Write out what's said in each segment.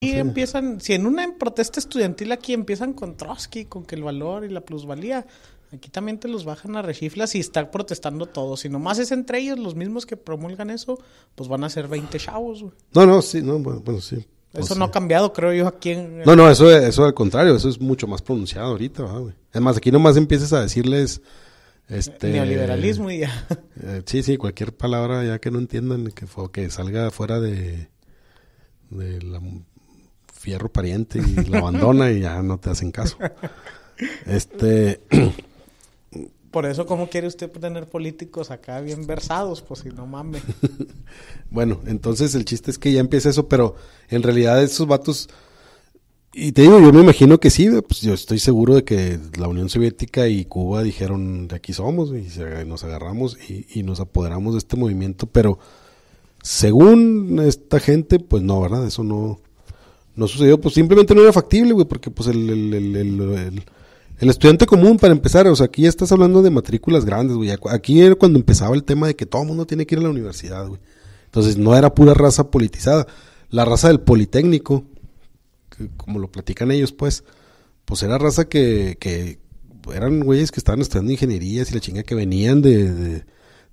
Y empiezan, si en una protesta estudiantil aquí empiezan con Trotsky, con que el valor y la plusvalía, aquí también te los bajan a rechiflas y están protestando todos. Si nomás es entre ellos los mismos que promulgan eso, pues van a ser 20 chavos. No, no, sí, no, bueno, sí. Eso pues no, ha cambiado, creo yo, aquí en... No, no, eso, eso al contrario, eso es mucho más pronunciado ahorita, güey. Además, aquí nomás empiezas a decirles... Este, Neoliberalismo y ya. Eh, sí, sí, cualquier palabra ya que no entiendan que, que salga fuera de, de la fierro pariente y lo abandona y ya no te hacen caso. Este. Por eso, ¿cómo quiere usted tener políticos acá bien versados? Pues si no mames. bueno, entonces el chiste es que ya empieza eso, pero en realidad esos vatos. Y te digo, yo me imagino que sí, pues yo estoy seguro de que la Unión Soviética y Cuba dijeron, de aquí somos, y nos agarramos y, y, nos apoderamos de este movimiento, pero según esta gente, pues no, ¿verdad? Eso no, no sucedió, pues simplemente no era factible, güey, porque pues el, estudiante común, para empezar, o sea, aquí ya estás hablando de matrículas grandes, güey, aquí era cuando empezaba el tema de que todo el mundo tiene que ir a la universidad, güey. Entonces no era pura raza politizada, la raza del Politécnico, como lo platican ellos, pues, pues era raza que, que eran güeyes que estaban estudiando ingenierías y la chinga que venían de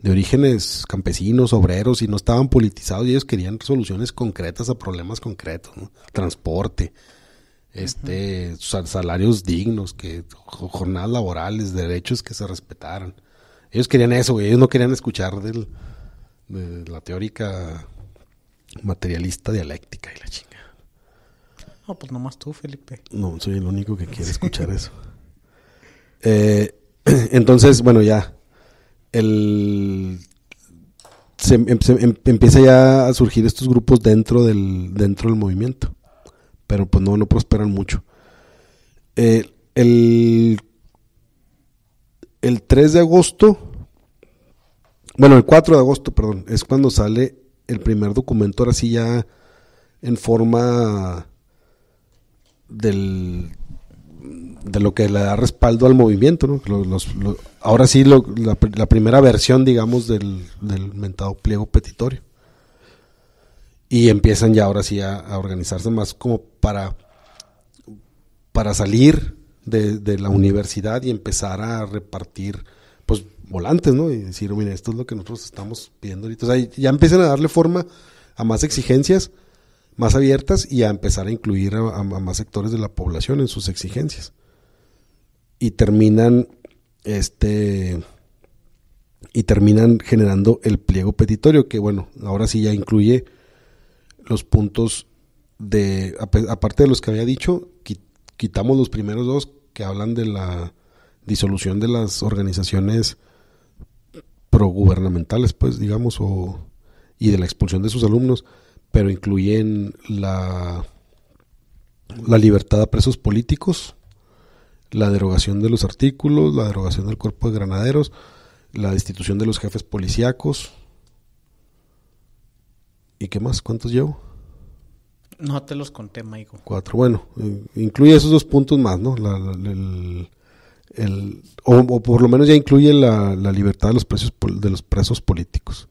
de orígenes campesinos, obreros, y no estaban politizados, y ellos querían soluciones concretas a problemas concretos, transporte, este, salarios dignos, que jornadas laborales, derechos que se respetaran. Ellos querían eso, ellos no querían escuchar del, de la teórica materialista dialéctica y la chinga. No, pues nomás tú, Felipe. No, soy el único que quiere escuchar eso. Eh, entonces, bueno, ya Em, em, empieza ya a surgir estos grupos dentro del, dentro del movimiento, pero pues no, no prosperan mucho. Eh, el, el 3 de agosto, bueno, el 4 de agosto, perdón, es cuando sale el primer documento, ahora sí ya en forma del, de lo que le da respaldo al movimiento, ¿no? ahora sí, la, primera versión, digamos, del, del, mentado pliego petitorio. Y empiezan ya ahora sí a, organizarse más como para, para salir de, la universidad y empezar a repartir, pues, volantes, ¿no? Y decir, mire, esto es lo que nosotros estamos pidiendo ahorita. ya empiezan a darle forma a más exigencias más abiertas y a empezar a incluir a, más sectores de la población en sus exigencias. Y terminan este y terminan generando el pliego petitorio que bueno, ahora sí ya incluye los puntos de aparte de los que había dicho, quitamos los primeros dos que hablan de la disolución de las organizaciones progubernamentales, pues digamos y de la expulsión de sus alumnos pero incluyen la, la libertad a presos políticos, la derogación de los artículos, la derogación del cuerpo de granaderos, la destitución de los jefes policíacos. ¿Y qué más? ¿Cuántos llevo? No te los conté, Maico. Cuatro. Bueno, eh, incluye esos dos puntos más, ¿no? o, por lo menos ya incluye la, libertad de los, de los presos políticos.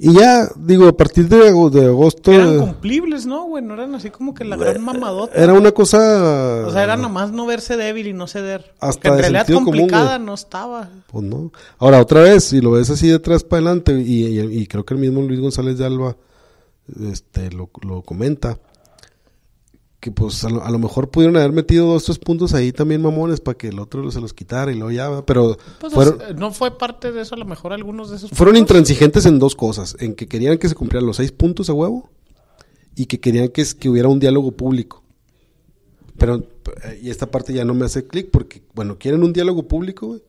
Y ya, digo, a partir de, de agosto. Eran cumplibles, ¿no, güey? No eran así como que la gran eh, mamadota. Era una cosa. O sea, era nomás no verse débil y no ceder. Hasta Porque en realidad complicada no estaba. Pues no. Ahora, otra vez, si lo ves así de atrás para adelante, y, y, creo que el mismo Luis González de Alba este, lo, lo comenta, que pues a lo, mejor pudieron haber metido dos, tres puntos ahí también mamones para que el otro se los quitara y lo ya, pero pues, no fue parte de eso a lo mejor algunos de esos Fueron intransigentes en dos cosas, en que querían que se cumplieran los seis puntos a huevo y que querían que, que hubiera un diálogo público. Pero, eh, y esta parte ya no me hace clic porque, bueno, quieren un diálogo público,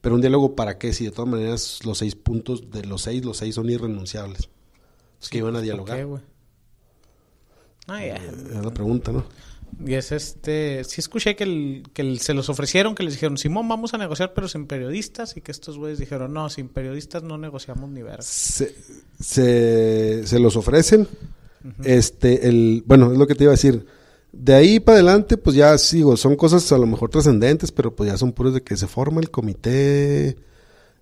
pero un diálogo para qué si de todas maneras los seis puntos de los seis, los seis son irrenunciables. Es que iban a dialogar. Ah, eh, es la pregunta, ¿no? Y es este, sí escuché que, el, que se los ofrecieron, que les dijeron, Simón, vamos a negociar, pero sin periodistas, y que estos güeyes dijeron, no, sin periodistas no negociamos ni ver. Se, se, los ofrecen, este, el, bueno, es lo que te iba a decir. De ahí para adelante, pues ya sigo, son cosas a lo mejor trascendentes, pero pues ya son puros de que se forma el comité eh,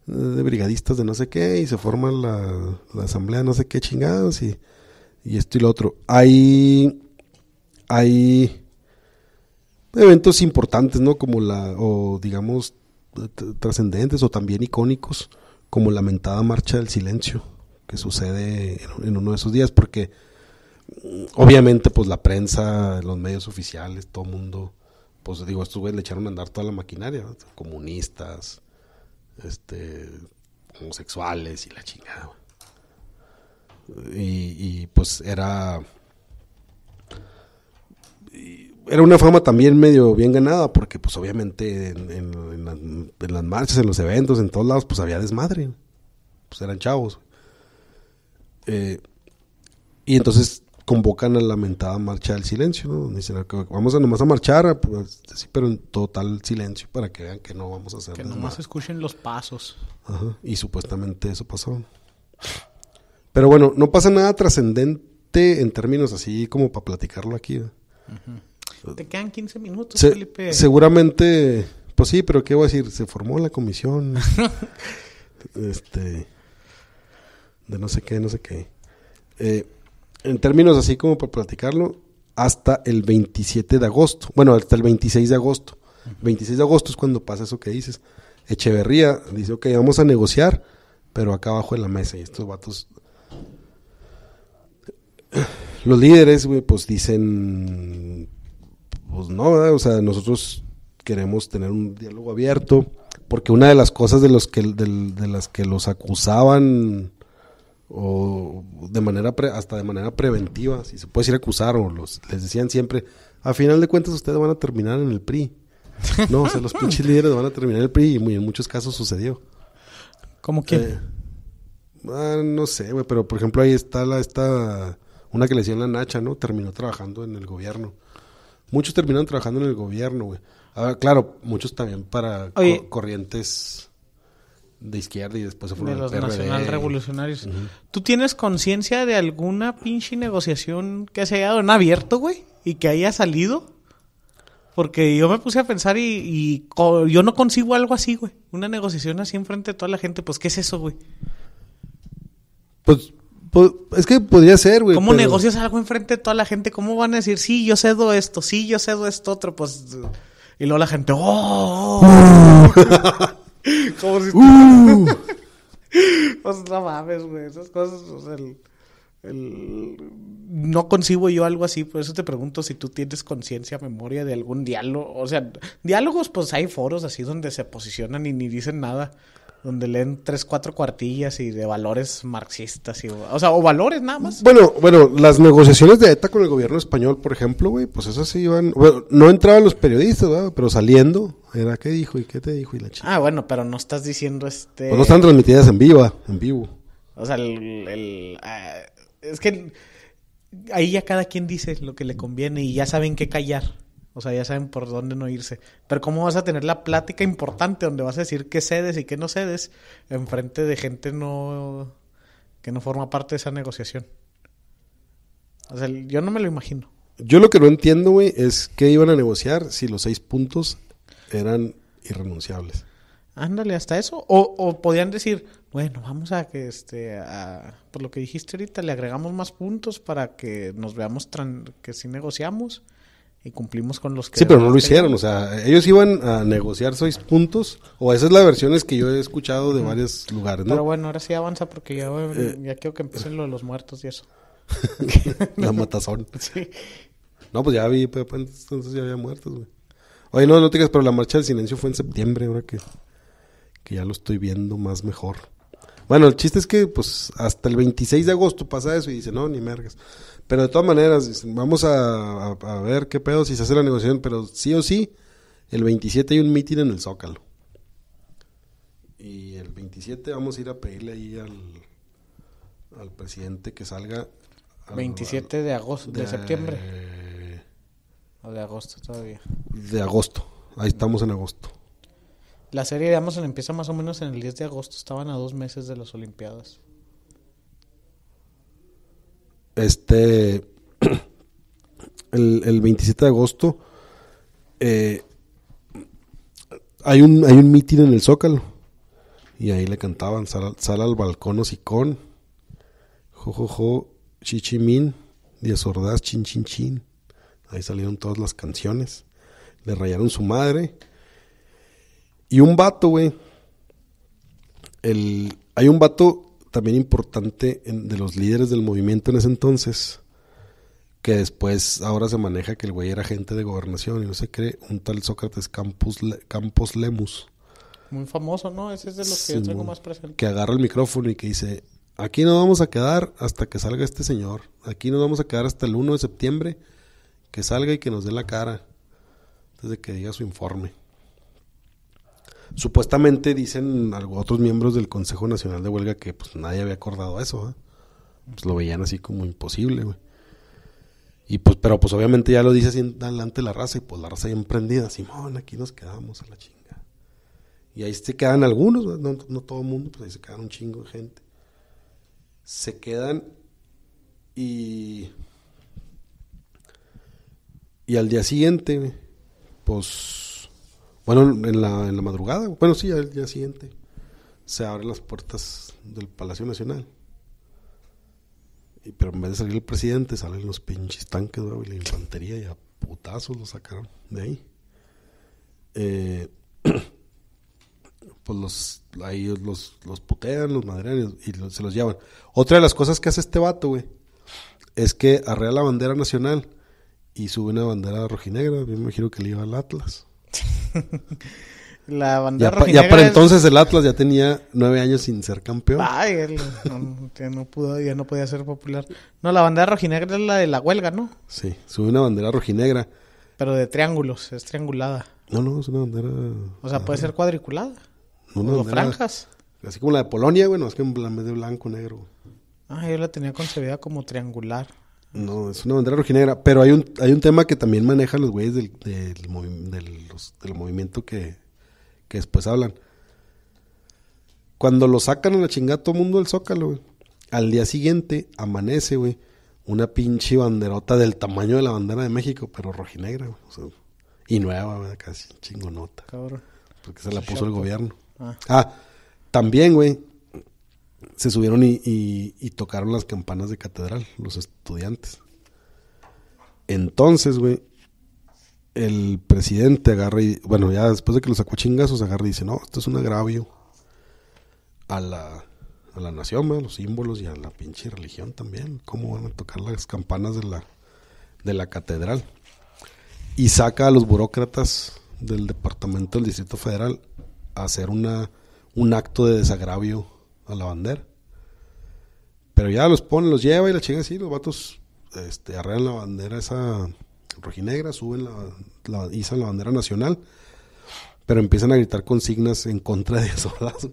de brigadistas de no sé qué, y se forma la, la asamblea de no sé qué chingados, y y esto y lo otro. Hay, hay eventos importantes, ¿no? Como la, o digamos, trascendentes o también icónicos, como la lamentada marcha del silencio que sucede en, uno de esos días, porque mm, obviamente pues la prensa, los medios oficiales, todo el mundo, pues digo, estos le echaron a andar toda la maquinaria, comunistas, este, homosexuales y la chingada y, pues era era una fama también medio bien ganada, porque pues obviamente en, las, marchas, en los eventos, en todos lados, pues había desmadre. Pues eran chavos. Eh, y entonces convocan a la lamentada marcha del silencio, ¿no? Dicen, ah, vamos a nomás a marchar, pues, sí, pero en total silencio para que vean que no vamos a hacer Que nomás escuchen los pasos. y supuestamente eso pasó. Pero bueno, no pasa nada trascendente en términos así como para platicarlo aquí. ¿eh? Te quedan 15 minutos, Felipe. Seguramente, pues sí, pero ¿qué voy a decir? Se formó la comisión. este. De no sé qué, no sé qué. Eh, en términos así como para platicarlo, hasta el 27 de agosto. Bueno, hasta el 26 de agosto. 26 de agosto es cuando pasa eso que dices. Echeverría dice, ok, vamos a negociar, pero acá abajo en la mesa. Y estos vatos los líderes, güey, pues dicen, pues no, ¿verdad? o sea, nosotros queremos tener un diálogo abierto, porque una de las cosas de, los que, de, las que los acusaban o de manera hasta de manera preventiva, si se puede decir acusar o les decían siempre, a final de cuentas ustedes van a terminar en el PRI. No, o sea, los pinches líderes van a terminar en el PRI y en muchos casos sucedió. ¿Cómo que? Eh, ah, no sé, güey, pero por ejemplo ahí está la esta una que le decían la Nacha, ¿no? Terminó trabajando en el gobierno. Muchos terminaron trabajando en el gobierno, güey. Ah, claro, muchos también para corrientes de izquierda y después se fueron de los revolucionarios. ¿Tú tienes conciencia de alguna pinche negociación que se haya dado en abierto, güey? Y que haya salido? Porque yo me puse a pensar y, y yo no consigo algo así, güey. Una negociación así enfrente de toda la gente, pues ¿qué es eso, güey? Pues pues, es que podría ser, güey. ¿Cómo negocias algo enfrente de toda la gente? ¿Cómo van a decir, sí, yo cedo esto, sí, yo cedo esto otro? Pues. Y luego la gente, ¡oh! oh, oh". Como si. Uh. pues no mames, güey. Esas cosas, pues, no concibo yo algo así. Por eso te pregunto si tú tienes conciencia, memoria de algún diálogo. O sea, diálogos, pues hay foros así donde se posicionan y ni dicen nada donde leen tres, cuatro cuartillas y de valores marxistas y, o sea, o valores nada más. Bueno, bueno, las negociaciones de ETA con el gobierno español, por ejemplo, güey, pues esas sí iban, no entraban los periodistas, pero saliendo era qué dijo y qué te dijo y la chica. Ah, bueno, pero no estás diciendo este pues no están transmitidas en viva, en vivo. O sea, el, ah, es que ahí ya cada quien dice lo que le conviene y ya saben qué callar. O sea, ya saben por dónde no irse. Pero ¿cómo vas a tener la plática importante donde vas a decir qué cedes y qué no cedes enfrente de gente no que no forma parte de esa negociación? O sea, yo no me lo imagino. Yo lo que no entiendo, güey, es qué iban a negociar si los seis puntos eran irrenunciables. Ándale, hasta eso. O, podían decir, bueno, vamos a que, este, por lo que dijiste ahorita, le agregamos más puntos para que nos veamos, que si negociamos y cumplimos con los que... Sí, pero no lo hicieron, o sea, ellos iban a negociar seis puntos, o esa es la versión es que yo he escuchado de varios lugares, ¿no? Pero bueno, ahora sí avanza porque ya, eh, ya quiero que empiecen lo de los muertos y eso. la matazón. sí. No, pues ya vi, pues, pues, entonces ya había muertos, güey. Oye, no, no te digas, pero la marcha del silencio fue en septiembre, ahora que, que ya lo estoy viendo más mejor. Bueno, el chiste es que pues hasta el 26 de agosto pasa eso y dice, no, ni mergas. Pero de todas maneras, vamos a, ver qué pedo si se hace la negociación, pero sí o sí, el 27 hay un mitin en el Zócalo. Y el 27 vamos a ir a pedirle ahí al, presidente que salga. 27 de agosto, de, septiembre. o de agosto todavía. De agosto, ahí estamos en agosto. La serie de Amazon empieza más o menos en el 10 de agosto, estaban a dos meses de las Olimpiadas. Este, el, 27 de agosto eh, hay un hay un mitin en el Zócalo y ahí le cantaban sal, al balcón o jojojo jo, chichimín Díaz Ordaz chin chin chin ahí salieron todas las canciones le rayaron su madre y un vato, güey. hay un vato también importante de los líderes del movimiento en ese entonces, que después ahora se maneja que el güey era agente de gobernación y no se cree, un tal Sócrates Campos, Campos Lemus. Muy famoso, ¿no? Ese es de los que yo tengo más presente. Que agarra el micrófono y que dice, aquí no vamos a quedar hasta que salga este señor, aquí nos vamos a quedar hasta el 1 de septiembre, que salga y que nos dé la cara, desde que diga su informe. Supuestamente dicen otros miembros del Consejo Nacional de Huelga que pues nadie había acordado eso, ¿eh? Pues lo veían así como imposible, Y pues, pero pues obviamente ya lo dice así adelante la raza y pues la raza ya emprendida, Simón, aquí nos quedamos a la chinga. Y ahí se quedan algunos, no, todo el mundo, pues ahí se quedan un chingo de gente. Se quedan y... Y al día siguiente, pues bueno, en la, en la madrugada, bueno, sí, al día siguiente, se abren las puertas del Palacio Nacional. Y, pero en vez de salir el presidente, salen los pinches tanques, güey, la infantería, y a putazos lo sacaron de ahí. Eh, pues los, ahí los, los putean, los madrean y, se los llevan. Otra de las cosas que hace este vato, güey, es que arrea la bandera nacional y sube una bandera rojinegra. Me imagino que le iba al Atlas. La bandera ya, rojinegra ya para entonces el Atlas ya tenía nueve años sin ser campeón. Ay, no, ya no pudo, ya no podía ser popular. No, la bandera rojinegra es la de la huelga, ¿no? Sí, sube una bandera rojinegra. Pero de triángulos, es triangulada. No, no, es una bandera. O sea, puede ah. ser cuadriculada. No, no. franjas. Así como la de Polonia, bueno, es que en vez de blanco, negro. Ah, yo la tenía concebida como triangular. No, es una bandera rojinegra. Pero hay un, hay un tema que también manejan los güeyes del, movimiento que, después hablan. Cuando lo sacan a la chingada todo mundo del zócalo, güey. Al día siguiente amanece, güey, una pinche banderota del tamaño de la bandera de México, pero rojinegra, güey. y nueva, güey, casi chingonota. Cabrón. Porque se la puso el gobierno. Ah. ah también, güey, se subieron y, tocaron las campanas de catedral, los estudiantes. Entonces, güey, el presidente agarra y, bueno, ya después de que los sacó chingazos, agarra y dice, no, esto es un agravio a la, nación, a los símbolos y a la pinche religión también. ¿Cómo van a tocar las campanas de la, de la catedral? Y saca a los burócratas del Departamento del Distrito Federal a hacer una, un acto de desagravio a la bandera. Pero ya los pone, los lleva y la chinga así, los vatos este, arreglan la bandera esa rojinegra, suben la, la, izan la bandera nacional, pero empiezan a gritar consignas en contra de eso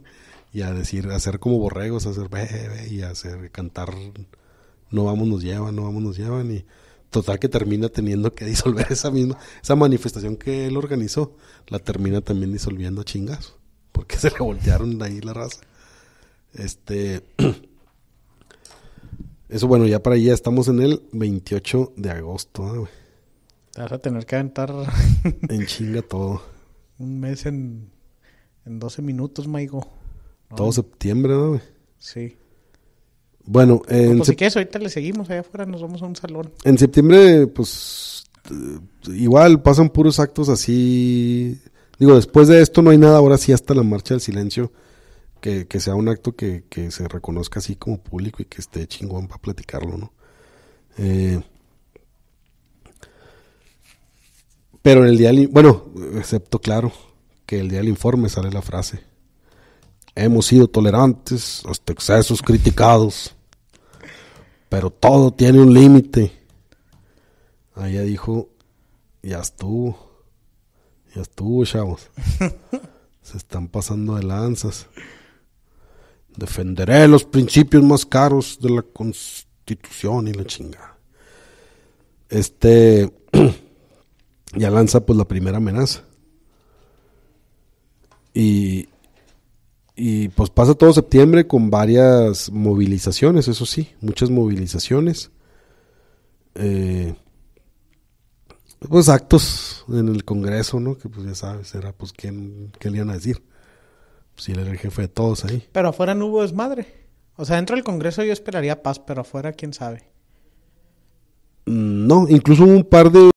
y a decir, a hacer como borregos, a hacer bebé y a hacer cantar, no vamos, nos llevan, no vamos, nos llevan y total que termina teniendo que disolver esa misma, esa manifestación que él organizó, la termina también disolviendo a chingas, porque se le voltearon de ahí la raza. Este. Eso bueno, ya para allá estamos en el 28 de agosto. Ah, Te vas a tener que aventar. en chinga todo. Un mes en, en 12 minutos, Maigo. Todo septiembre, ¿no? Sí. Bueno, en. pues, pues si ahorita le seguimos allá afuera, nos vamos a un salón. En septiembre, pues. Eh, igual pasan puros actos así. Digo, después de esto no hay nada, ahora sí hasta la marcha del silencio que, sea un acto que, se reconozca así como público y que esté chingón para platicarlo, ¿no? Eh, pero en el día bueno, excepto claro que el día del informe sale la frase, hemos sido tolerantes hasta excesos criticados, pero todo tiene un límite. ahí ya dijo, ya estuvo, ya estuvo, chavos. Se están pasando de lanzas. Defenderé los principios más caros de la Constitución y la chingada. Este ya lanza pues la primera amenaza. Y, pues pasa todo septiembre con varias movilizaciones, eso sí, muchas movilizaciones. Eh, pues actos en el Congreso, ¿no? Que pues ya sabes, era pues quién, qué le iban a decir. Pues, si era el jefe de todos ahí. Pero afuera no hubo desmadre. O sea, dentro del Congreso yo esperaría paz, pero afuera quién sabe. Mm, no, incluso un par de